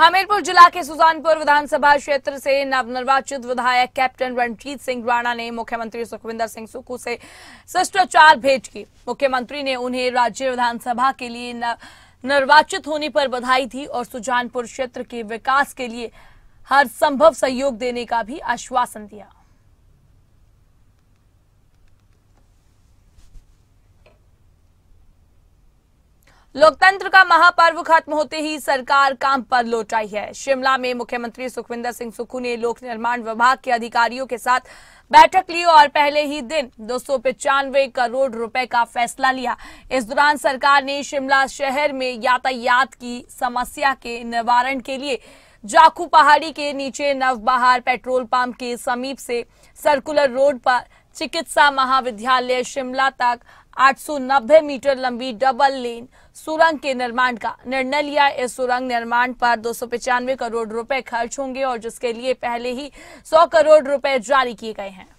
हमीरपुर जिला के सुजानपुर विधानसभा क्षेत्र से नवनिर्वाचित विधायक कैप्टन रणजीत सिंह राणा ने मुख्यमंत्री सुखविंदर सिंह सुक्खू से शिष्टाचार भेंट की मुख्यमंत्री ने उन्हें राज्य विधानसभा के लिए निर्वाचित होने पर बधाई दी और सुजानपुर क्षेत्र के विकास के लिए हर संभव सहयोग देने का भी आश्वासन दिया लोकतंत्र का महापर्व खत्म होते ही सरकार काम पर लौट आई है शिमला में मुख्यमंत्री सुखविंदर सिंह सुक्खू ने लोक निर्माण विभाग के अधिकारियों के साथ बैठक ली और पहले ही दिन दो करोड़ रुपए का फैसला लिया इस दौरान सरकार ने शिमला शहर में यातायात की समस्या के निवारण के लिए जाखू पहाड़ी के नीचे नवबहार पेट्रोल पंप के समीप से सर्कुलर रोड पर चिकित्सा महाविद्यालय शिमला तक 890 मीटर लंबी डबल लेन सुरंग के निर्माण का निर्णय लिया इस सुरंग निर्माण पर दो करोड़ रुपए खर्च होंगे और जिसके लिए पहले ही 100 करोड़ रुपए जारी किए गए हैं